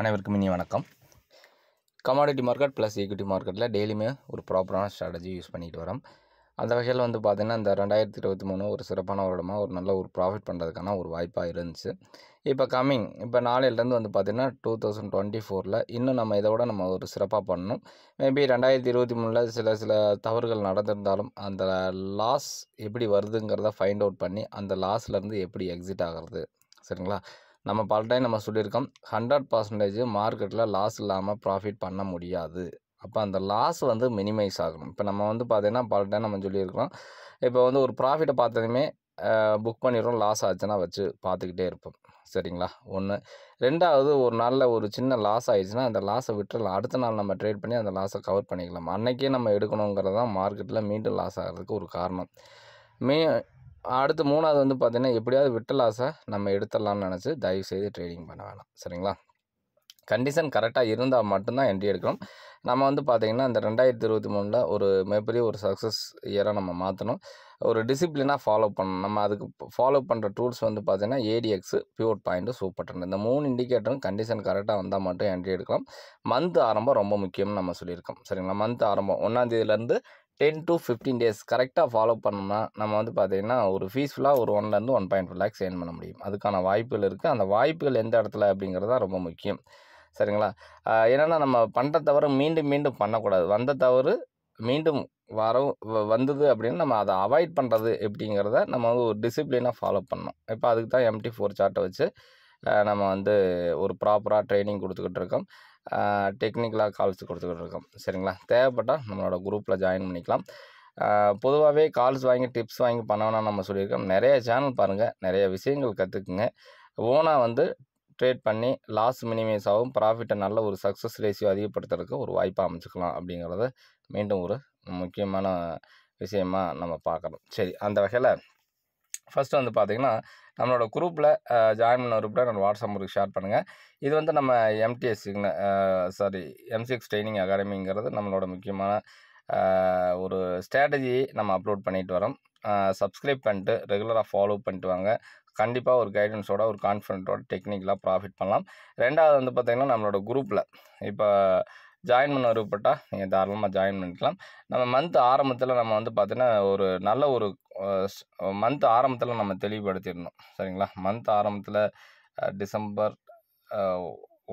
அனைவருக்கும் இனி வணக்கம் கமாடிட்டி மார்க்கெட் ப்ளஸ் ஈக்விட்டி மார்க்கெட்டில் டெய்லியுமே ஒரு ப்ராப்பரான ஸ்ட்ராட்டஜி யூஸ் பண்ணிட்டு வரோம் அந்த வகையில் வந்து பார்த்திங்கன்னா இந்த ரெண்டாயிரத்தி இருபத்தி மூணு ஒரு சிறப்பான வருடமாக ஒரு நல்ல ஒரு ப்ராஃபிட் பண்ணுறதுக்கான ஒரு வாய்ப்பாக இருந்துச்சு இப்போ கம்மிங் இப்போ நாளையிலேருந்து வந்து பார்த்திங்கன்னா டூ தௌசண்ட் டுவெண்ட்டி ஃபோரில் இன்னும் நம்ம இதை விட நம்ம ஒரு சிறப்பாக பண்ணணும் மேபி ரெண்டாயிரத்தி இருபத்தி மூணில் சில சில தவறுகள் நடந்திருந்தாலும் அந்த லாஸ் எப்படி வருதுங்கிறத ஃபைண்ட் அவுட் பண்ணி அந்த லாஸ்லேருந்து எப்படி எக்ஸிட் ஆகிறது சரிங்களா நம்ம பல டைம் நம்ம சொல்லியிருக்கோம் ஹண்ட்ரட் பர்சன்டேஜ் மார்க்கெட்டில் லாஸ் இல்லாமல் ப்ராஃபிட் பண்ண முடியாது அப்போ அந்த லாஸ் வந்து மினிமைஸ் ஆகணும் இப்போ நம்ம வந்து பார்த்தீங்கன்னா பல டைம் நம்ம சொல்லியிருக்கோம் இப்போ வந்து ஒரு ப்ராஃபிட்டை பார்த்ததுமே புக் பண்ணிடுறோம் லாஸ் ஆச்சுன்னா வச்சு பார்த்துக்கிட்டே இருப்போம் சரிங்களா ஒன்று ரெண்டாவது ஒரு நாளில் ஒரு சின்ன லாஸ் ஆகிடுச்சுன்னா அந்த லாஸை விட்டுறலாம் அடுத்த நாள் நம்ம ட்ரேட் பண்ணி அந்த லாஸை கவர் பண்ணிக்கலாம் அன்றைக்கே நம்ம எடுக்கணுங்கிறது தான் மார்க்கெட்டில் மீண்டும் லாஸ் ஆகிறதுக்கு ஒரு காரணம் மே அடுத்து மூணாவது வந்து பார்த்திங்கன்னா எப்படியாவது விட்டலாசை நம்ம எடுத்துடலாம்னு நினச்சி தயவு செய்து ட்ரேடிங் பண்ண வேணாம் சரிங்களா கண்டிஷன் கரெக்டாக இருந்தால் மட்டும்தான் என்ட்ரி எடுக்கணும் நம்ம வந்து பார்த்திங்கன்னா இந்த ரெண்டாயிரத்தி இருபத்தி மூணில் ஒரு மிகப்பெரிய ஒரு சக்ஸஸ் இயராக நம்ம மாற்றணும் ஒரு டிசிப்ளினாக ஃபாலோ பண்ணணும் நம்ம அதுக்கு ஃபாலோ பண்ணுற டூல்ஸ் வந்து பார்த்திங்கன்னா ஏடிஎக்ஸு பியூர் பாயிண்ட்டு சூப்பர் இந்த மூணு இண்டிகேட்டரும் கண்டிஷன் கரெக்டாக வந்தால் மட்டும் என்ட்ரி எடுக்கலாம் மந்த் ஆரம்பம் ரொம்ப முக்கியம்னு நம்ம சொல்லியிருக்கோம் சரிங்களா மந்த் ஆரம்பம் ஒன்றாந்தேதியிலேருந்து டென் டு ஃபிஃப்டீன் டேஸ் கரெக்டாக ஃபாலோ பண்ணோம்னா நம்ம வந்து பார்த்திங்கன்னா ஒரு ஃபீஸ்ஃபுல்லாக ஒரு ஒன்லேருந்து ஒன் பாயிண்ட் ஃபைவ் லேக்ஸ் சேன் பண்ண முடியும் அதுக்கான வாய்ப்புகள் இருக்குது அந்த வாய்ப்புகள் எந்த இடத்துல அப்படிங்கிறது தான் ரொம்ப முக்கியம் சரிங்களா என்னென்னா நம்ம பண்ணுற தவறு மீண்டும் மீண்டும் பண்ணக்கூடாது வந்த தவறு மீண்டும் வரும் வந்தது அப்படின்னு நம்ம அதை அவாய்ட் பண்ணுறது எப்படிங்கிறத நம்ம வந்து ஒரு டிசிப்ளினாக ஃபாலோ பண்ணோம் இப்போ அதுக்கு தான் எம்டி ஃபோர் சார்ட்டை வச்சு நம்ம வந்து ஒரு ப்ராப்பராக ட்ரைனிங் கொடுத்துக்கிட்டு இருக்கோம் டெக்னிக்கலாக கால்ஸ் கொடுத்துக்கிட்டு இருக்கோம் சரிங்களா தேவைப்பட்டால் நம்மளோட குரூப்பில் ஜாயின் பண்ணிக்கலாம் பொதுவாகவே கால்ஸ் வாங்கி டிப்ஸ் வாங்கி பண்ணோன்னா நம்ம சொல்லியிருக்கோம் நிறைய சேனல் பாருங்கள் நிறைய விஷயங்கள் கற்றுக்குங்க ஓனாக வந்து ட்ரேட் பண்ணி லாஸ் மினிமைஸ் ஆகும் ப்ராஃபிட்டை நல்ல ஒரு சக்ஸஸ் ரேஷியோ அதிகப்படுத்துறதுக்கு ஒரு வாய்ப்பாக அமைச்சுக்கலாம் அப்படிங்கிறத மீண்டும் ஒரு முக்கியமான விஷயமாக நம்ம பார்க்குறோம் சரி அந்த வகையில் ஃபஸ்ட்டு வந்து பார்த்திங்கன்னா நம்மளோட குரூப்பில் ஜாயின் பண்ண குரூப்பில் நம்ம வாட்ஸ்அப் குரூப் ஷேர் பண்ணுங்கள் இது வந்து நம்ம எம்டிஎஸ் சாரி எம்சிஎக்ஸ் ட்ரைனிங் அகாடமிங்கிறது நம்மளோட முக்கியமான ஒரு ஸ்ட்ராட்டஜி நம்ம அப்லோட் பண்ணிட்டு வரோம் சப்ஸ்கிரைப் பண்ணிட்டு ரெகுலராக ஃபாலோ பண்ணிட்டு வாங்க கண்டிப்பாக ஒரு கைடன்ஸோட ஒரு கான்ஃபிடென்ட்டோட டெக்னிக்கலாக ப்ராஃபிட் பண்ணலாம் ரெண்டாவது வந்து பார்த்திங்கன்னா நம்மளோட குரூப்பில் இப்போ ஜாயின் பண்ண விருப்பப்பட்டால் நீங்கள் தாராளமாக ஜாயின் பண்ணிக்கலாம் நம்ம மந்த் ஆரம்பத்தில் நம்ம வந்து பார்த்தீங்கன்னா ஒரு நல்ல ஒரு மந்த் ஆரம்பத்தில் நம்ம தெளிவுபடுத்திடணும் சரிங்களா மந்த் ஆரம்பத்தில் டிசம்பர்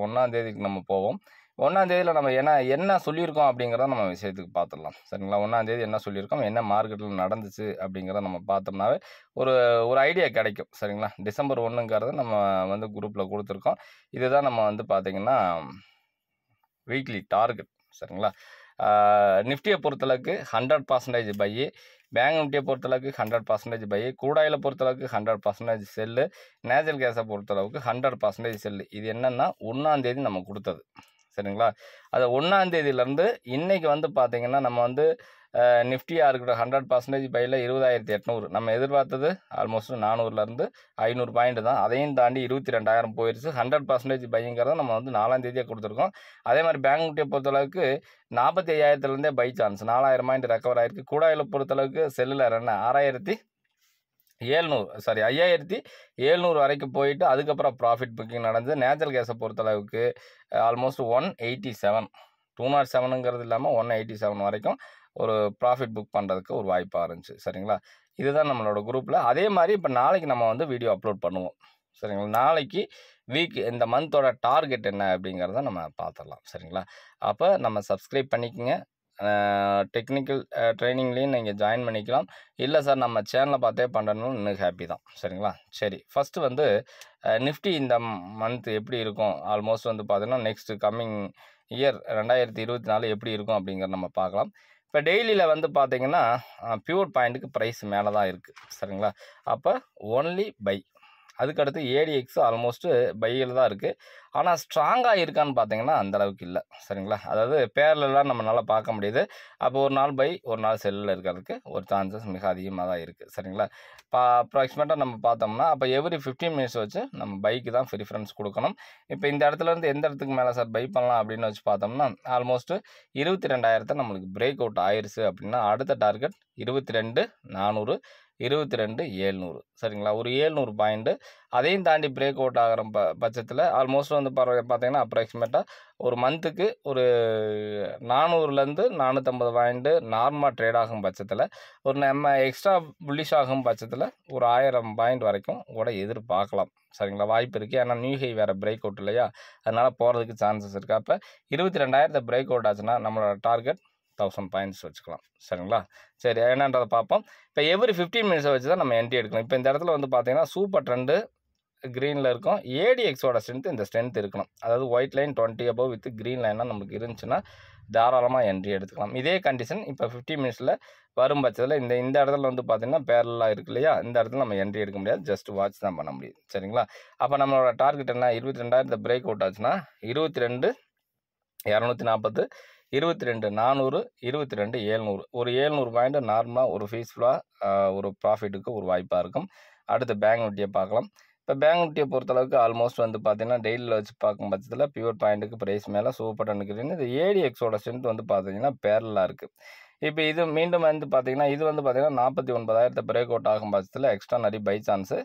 ஒன்றாந்தேதிக்கு நம்ம போவோம் ஒன்றாந்தேதியில் நம்ம என்ன என்ன சொல்லியிருக்கோம் அப்படிங்கிறத நம்ம விஷயத்துக்கு பார்த்துடலாம் சரிங்களா ஒன்றாந்தேதி என்ன சொல்லியிருக்கோம் என்ன மார்க்கெட்டில் நடந்துச்சு அப்படிங்கிறத நம்ம பார்த்தோம்னாவே ஒரு ஒரு ஐடியா கிடைக்கும் சரிங்களா டிசம்பர் ஒன்றுங்கிறத நம்ம வந்து குரூப்பில் கொடுத்துருக்கோம் இதுதான் நம்ம வந்து பார்த்திங்கன்னா வீக்லி டார்கெட் சரிங்களா நிஃப்டியை பொறுத்தளவுக்கு ஹண்ட்ரட் பர்சன்டேஜ் பையி பேங்க் நிஃப்டியை பொறுத்தளவுக்கு ஹண்ட்ரட் பர்சன்டேஜ் பை கூடாயில் பொறுத்தளவுக்கு ஹண்ட்ரட் பர்சன்டேஜ் செல்லு நேச்சுரல் கேஸை பொறுத்தளவுக்கு ஹண்ட்ரட் பர்சன்டேஜ் செல்லு இது என்னென்னா ஒன்றாந்தேதி நம்ம கொடுத்தது சரிங்களா அது ஒன்றாந்தேதியிலேருந்து இன்றைக்கி வந்து பார்த்திங்கன்னா நம்ம வந்து நிஃப்டியாக இருக்கட்டும் ஹண்ட்ரட் பர்சன்டேஜ் பையில் இருபதாயிரத்தி எட்நூறு நம்ம எதிர்பார்த்தது ஆல்மோஸ்ட் நானூறுலேருந்து ஐநூறு பாயிண்ட் தான் அதையும் தாண்டி இருபத்தி ரெண்டாயிரம் போயிடுச்சு ஹண்ட்ரட் பர்சன்டேஜ் பைங்கிறத நம்ம வந்து நாலாம் தேதியாக கொடுத்துருக்கோம் அதே மாதிரி பேங்க் நிஃப்டியை பொறுத்தளவுக்கு நாற்பத்தி ஐயாயிரத்துலேருந்தே பை சான்ஸ் நாலாயிரம் பாயிண்ட் ரெக்கவர் ஆயிருக்கு கூடாயில் பொறுத்தளவுக்கு செல்லில் ரன் ஆறாயிரத்தி ஏழ்நூறு சாரி ஐயாயிரத்தி ஏழ்நூறு வரைக்கும் போயிட்டு அதுக்கப்புறம் ப்ராஃபிட் புக்கிங் நடந்து நேச்சுரல் கேஸை பொறுத்தளவுக்கு almost one eighty seven two not செவனுங்கிறது இல்லாமல் ஒன் எயிட்டி செவன் வரைக்கும் ஒரு ப்ராஃபிட் புக் பண்ணுறதுக்கு ஒரு வாய்ப்பாக இருந்துச்சு சரிங்களா இதுதான் நம்மளோட குரூப்பில் அதே மாதிரி இப்போ நாளைக்கு நம்ம வந்து வீடியோ அப்லோட் பண்ணுவோம் சரிங்களா நாளைக்கு வீக் இந்த மந்தோட டார்கெட் என்ன அப்படிங்கிறத நம்ம பார்த்துடலாம் சரிங்களா அப்போ நம்ம சப்ஸ்கிரைப் பண்ணிக்கோங்க டெக்னிக்கல் ட்ரைனிங்லேயும் நீங்கள் ஜாயின் பண்ணிக்கலாம் இல்லை சார் நம்ம சேனலை பார்த்தே பண்ணணும் இன்னும் ஹாப்பி தான் சரிங்களா சரி ஃபஸ்ட்டு வந்து நிஃப்டி இந்த மந்த் எப்படி இருக்கும் ஆல்மோஸ்ட் வந்து பார்த்தீங்கன்னா நெக்ஸ்ட்டு கம்மிங் இயர் ரெண்டாயிரத்தி இருபத்தி நாலு எப்படி இருக்கும் அப்படிங்கிற நம்ம பார்க்கலாம் இப்போ டெய்லியில் வந்து பார்த்திங்கன்னா ப்யூர் பாயிண்ட்டுக்கு ப்ரைஸ் மேலே தான் இருக்குது சரிங்களா அப்போ ஓன்லி பை அதுக்கடுத்து ஏடிஎக்ஸ் ஆல்மோஸ்ட்டு பையில் தான் இருக்குது ஆனால் ஸ்ட்ராங்காக இருக்கான்னு பார்த்தீங்கன்னா அந்தளவுக்கு இல்லை சரிங்களா அதாவது பேரலாம் நம்மளால் பார்க்க முடியுது அப்போ ஒரு நாள் பை ஒரு நாள் செல்லில் இருக்கிறதுக்கு ஒரு சான்சஸ் மிக அதிகமாக தான் இருக்குது சரிங்களா இப்போ அப்ராக்சிமேட்டாக நம்ம பார்த்தோம்னா அப்போ எவ்ரி ஃபிஃப்டீன் மினிட்ஸ் வச்சு நம்ம பைக்கு தான் ப்ரிஃபரன்ஸ் கொடுக்கணும் இப்போ இந்த இடத்துலேருந்து எந்த இடத்துக்கு மேலே சார் பை பண்ணலாம் அப்படின்னு வச்சு பார்த்தோம்னா ஆல்மோஸ்ட்டு இருபத்தி ரெண்டாயிரத்தை நம்மளுக்கு பிரேக் அவுட் ஆயிடுச்சு அப்படின்னா அடுத்த டார்கெட் இருபத்தி ரெண்டு நானூறு இருபத்தி ரெண்டு ஏழ்நூறு சரிங்களா ஒரு ஏழ்நூறு பாயிண்ட்டு அதையும் தாண்டி பிரேக் அவுட் ஆகிற ப பட்சத்தில் ஆல்மோஸ்ட் வந்து பரவாயில்ல பார்த்தீங்கன்னா அப்ராக்சிமேட்டாக ஒரு மந்த்துக்கு ஒரு நானூறுலேருந்து நானூற்றம்பது பாயிண்ட்டு நார்மலாக ட்ரேட் ஆகும் பட்சத்தில் ஒரு நம்ம எக்ஸ்ட்ரா புல்லிஷ் ஆகும் பட்சத்தில் ஒரு ஆயிரம் பாயிண்ட் வரைக்கும் கூட எதிர்பார்க்கலாம் சரிங்களா வாய்ப்பு இருக்குது ஏன்னா நியூ ஹை வேறு பிரேக் அவுட் இல்லையா அதனால் போகிறதுக்கு சான்சஸ் இருக்குது அப்போ இருபத்தி ரெண்டாயிரத்தை பிரேக் அவுட் ஆச்சுன்னா நம்மளோட டார்கெட் தௌசண்ட் பாயிண்ட்ஸ் வச்சுக்கலாம் சரிங்களா சரி என்னன்றதை பார்ப்போம் இப்போ எவ்ரி ஃபிஃப்டீன் மினிட்ஸை வச்சு தான் நம்ம என்ட்ரி எடுக்கணும் இப்போ இந்த இடத்துல வந்து பார்த்தீங்கன்னா சூப்பர் ட்ரெண்டு க்ரீனில் இருக்கும் ஏடிஎக்ஸோட ஸ்ட்ரென்த் இந்த ஸ்ட்ரென்த் இருக்கணும் அதாவது white line twenty above with green லைனாக நமக்கு இருந்துச்சுன்னா தாராளமாக என்ட்ரி எடுத்துக்கலாம் இதே கண்டிஷன் இப்போ ஃபிஃப்டி மினிட்ஸில் வரும் பட்சத்தில் இந்த இந்த இடத்துல வந்து பார்த்திங்கன்னா பேரலாக இருக்கு இல்லையா இந்த இடத்துல நம்ம என்ட்ரி எடுக்க முடியாது ஜஸ்ட் வாட்ச் தான் பண்ண முடியும் சரிங்களா அப்போ நம்மளோட டார்கெட் என்ன இருபத்தி ரெண்டாயிரத்தை பிரேக் அவுட் ஆச்சுன்னா இருபத்தி ரெண்டு இரநூத்தி நாற்பது இருபத்தி ரெண்டு நானூறு இருபத்தி ரெண்டு ஏழ்நூறு ஒரு ஏழ்நூறு பாயிண்ட் நார்மலாக ஒரு ஃபீஸ்ஃபுல்லாக ஒரு ப்ராஃபிட்டுக்கு ஒரு வாய்ப்பாக இருக்கும் அடுத்து பேங்க் நிஃப்டியை பார்க்கலாம் இப்போ பேங்க் நிஃப்டியை பொறுத்தளவுக்கு ஆல்மோஸ்ட் வந்து பார்த்தீங்கன்னா டெய்லியில் வச்சு பார்க்கும் பட்சத்தில் பியூர் பாயிண்ட்டுக்கு ப்ரைஸ் மேலே சூப்பராக நிற்கிறீங்க இது ஏடிஎக்ஸோட ஸ்ட்ரென்த் வந்து பார்த்தீங்கன்னா பேரலாக இருக்குது இப்போ இது மீண்டும் வந்து பார்த்தீங்கன்னா இது வந்து பார்த்தீங்கன்னா நாற்பத்தி ஒன்பதாயிரத்தை பிரேக் அவுட் ஆகும் பட்சத்தில் எக்ஸ்ட்ரா நிறைய பை சான்ஸு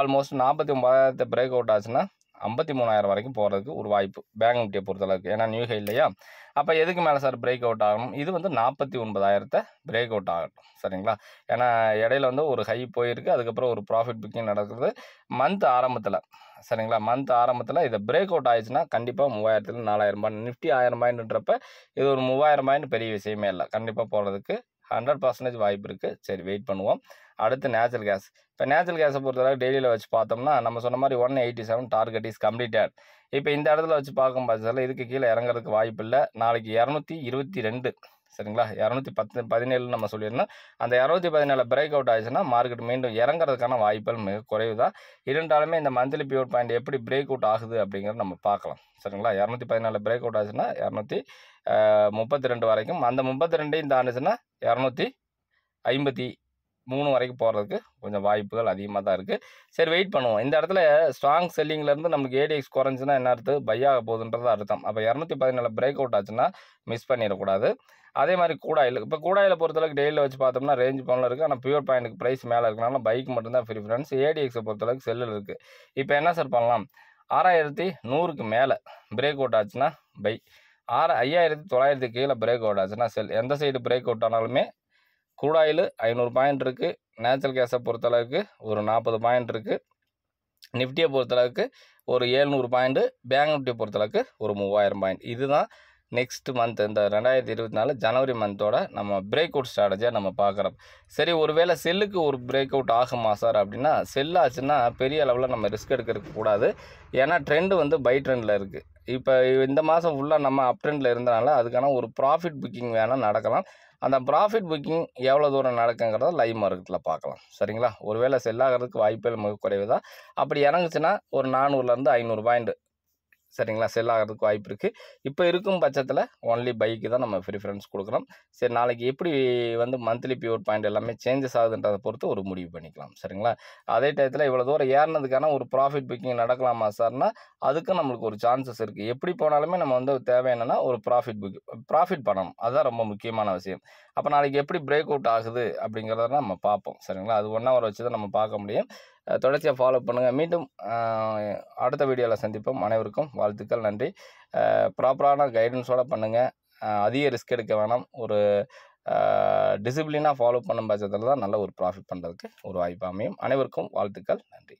ஆல்மோஸ்ட் நாற்பத்தி ஒன்பதாயிரத்தை பிரேக் அவுட் ஆச்சுன்னா ஐம்பத்தி மூணாயிரம் வரைக்கும் போகிறதுக்கு ஒரு வாய்ப்பு பேங்க் நிஃப்டியை பொறுத்தளவுக்கு ஏன்னா நியூ ஹை இல்லையா அப்போ எதுக்கு மேலே சார் பிரேக் அவுட் ஆகணும் இது வந்து நாற்பத்தி ஒன்பதாயிரத்தை பிரேக் அவுட் ஆகணும் சரிங்களா ஏன்னா இடையில வந்து ஒரு ஹை போயிருக்கு அதுக்கப்புறம் ஒரு ப்ராஃபிட் புக்கிங் நடக்கிறது மந்த் ஆரம்பத்தில் சரிங்களா மந்த் ஆரம்பத்தில் இதை பிரேக் அவுட் ஆயிடுச்சுன்னா கண்டிப்பாக மூவாயிரத்துல நாலாயிரம் பாயிண்ட் நிஃப்டி ஆயிரம் பாயிண்ட்ன்றப்ப இது ஒரு மூவாயிரம் பாயிண்ட் பெரிய விஷயமே இல்லை கண்டிப்பாக போகிறதுக்கு ஹண்ட்ரட் பர்சன்டேஜ் வாய்ப்பு இருக்குது சரி வெயிட் பண்ணுவோம் அடுத்து நேச்சுரல் கேஸ் இப்போ நேச்சுரல் கேஸை பொறுத்தளவு டெய்லியில் வச்சு பார்த்தோம்னா நம்ம சொன்ன மாதிரி one eighty seven target is completed இப்போ இந்த இடத்துல வச்சு பார்க்கும் பட்சத்தில் இதுக்கு கீழே இறங்குறதுக்கு வாய்ப்பு இல்லை நாளைக்கு இரநூத்தி இருபத்தி ரெண்டு சரிங்களா இரநூத்தி பத்து பதினேழு நம்ம சொல்லியிருந்தோம் அந்த இரநூத்தி பதினேழு பிரேக் அவுட் ஆயிடுச்சுன்னா மார்க்கெட் மீண்டும் இறங்குறதுக்கான வாய்ப்புகள் மிக குறைவு தான் இருந்தாலுமே இந்த மந்த்லி பியூர் பாயிண்ட் எப்படி பிரேக் அவுட் ஆகுது அப்படிங்கிறத நம்ம பார்க்கலாம் சரிங்களா இரநூத்தி பதினாலு பிரேக் அவுட் ஆச்சுன்னா இரநூத்தி முப்பத்தி ரெண்டு வரைக்கும் அந்த முப்பத்தி ரெண்டையும் தாண்டுச்சுன்னா இரநூத்தி ஐம்பத்தி மூணு வரைக்கும் போகிறதுக்கு கொஞ்சம் வாய்ப்புகள் அதிகமாக தான் இருக்குது சரி வெயிட் பண்ணுவோம் இந்த இடத்துல ஸ்ட்ராங் செல்லிங்லேருந்து நமக்கு ஏடிஎக்ஸ் குறைஞ்சுன்னா என்ன அர்த்தம் பையாக போகுதுன்றது அர்த்தம் அப்போ இரநூத்தி பதினேழு பிரேக் அவுட் ஆச்சுன்னா மிஸ் பண்ணிடக்கூடாது அதே மாதிரி கூடாயில் இப்போ கூடாயில் பொறுத்தளவுக்கு டெய்லியில் வச்சு பார்த்தோம்னா ரேஞ்ச் பண்ணல இருக்குது ஆனால் பியூர் பாயிண்ட்டுக்கு ப்ரைஸ் மேலே இருக்கனால பைக் மட்டும்தான் ஃப்ரெண்ட்ஸ் ஏடிஎக்ஸை பொறுத்தளவுக்கு செல்லில் இருக்குது இப்போ என்ன சார் பண்ணலாம் ஆறாயிரத்தி நூறுக்கு மேலே பிரேக் அவுட் ஆச்சுன்னா பை ஆறு ஐயாயிரத்தி தொள்ளாயிரத்தி கீழே பிரேக் அவுட் ஆச்சுன்னா செல் எந்த சைடு பிரேக் அவுட் ஆனாலுமே குரூடாயில் ஐநூறு பாயிண்ட் இருக்குது நேச்சுரல் கேஸை பொறுத்தளவுக்கு ஒரு நாற்பது பாயிண்ட் இருக்குது நிஃப்டியை பொறுத்தளவுக்கு ஒரு ஏழ்நூறு பாயிண்ட்டு பேங்க் நிஃப்டியை பொறுத்தளவுக்கு ஒரு மூவாயிரம் பாயிண்ட் இதுதான் நெக்ஸ்ட் மந்த் இந்த ரெண்டாயிரத்தி இருபத்தி நாலு ஜனவரி மந்தோட நம்ம பிரேக் அவுட் ஸ்ட்ராட்டஜியாக நம்ம பார்க்குறோம் சரி ஒருவேளை செல்லுக்கு ஒரு பிரேக் அவுட் ஆகுமா சார் அப்படின்னா செல் ஆச்சுன்னா பெரிய அளவில் நம்ம ரிஸ்க் எடுக்கிறதுக்கு கூடாது ஏன்னா ட்ரெண்டு வந்து பை ட்ரெண்டில் இருக்குது இப்போ இந்த மாதம் ஃபுல்லாக நம்ம அப் ட்ரெண்டில் இருந்தனால அதுக்கான ஒரு ப்ராஃபிட் புக்கிங் வேணால் நடக்கலாம் அந்த ப்ராஃபிட் புக்கிங் எவ்வளோ தூரம் நடக்குங்கிறத லைவ் மார்க்கெட்டில் பார்க்கலாம் சரிங்களா ஒருவேளை செல்லாகிறதுக்கு வாய்ப்புகள் மிக குறைவு தான் அப்படி இறங்குச்சுன்னா ஒரு நானூறுலேருந்து ஐநூறு பாயிண்ட் சரிங்களா செல் ஆகிறதுக்கு வாய்ப்பு இருக்குது இப்போ இருக்கும் பட்சத்தில் ஒன்லி பைக்கு தான் நம்ம ப்ரிஃபரன்ஸ் கொடுக்குறோம் சரி நாளைக்கு எப்படி வந்து மந்த்லி பியூர் பாயிண்ட் எல்லாமே சேஞ்சஸ் ஆகுதுன்றதை பொறுத்து ஒரு முடிவு பண்ணிக்கலாம் சரிங்களா அதே டயத்தில் இவ்வளோ தூரம் ஏறினதுக்கான ஒரு ப்ராஃபிட் புக்கிங் நடக்கலாமா சார்னா அதுக்கும் நம்மளுக்கு ஒரு சான்சஸ் இருக்குது எப்படி போனாலுமே நம்ம வந்து தேவை ஒரு ப்ராஃபிட் புக் ப்ராஃபிட் பண்ணணும் அதுதான் ரொம்ப முக்கியமான விஷயம் அப்போ நாளைக்கு எப்படி பிரேக் அவுட் ஆகுது அப்படிங்கிறத நம்ம பார்ப்போம் சரிங்களா அது ஒன் ஹவர் வச்சு தான் நம்ம பார்க்க முடியும் தொடர்ச்சியாக ஃபாலோ பண்ணுங்கள் மீண்டும் அடுத்த வீடியோவில் சந்திப்போம் அனைவருக்கும் வாழ்த்துக்கள் நன்றி ப்ராப்பரான கைடன்ஸோடு பண்ணுங்கள் அதிக ரிஸ்க் எடுக்க வேணாம் ஒரு டிசிப்ளினாக ஃபாலோ பண்ணும் பட்சத்தில் தான் நல்ல ஒரு ப்ராஃபிட் பண்ணுறதுக்கு ஒரு வாய்ப்பு அமையும் அனைவருக்கும் வாழ்த்துக்கள் நன்றி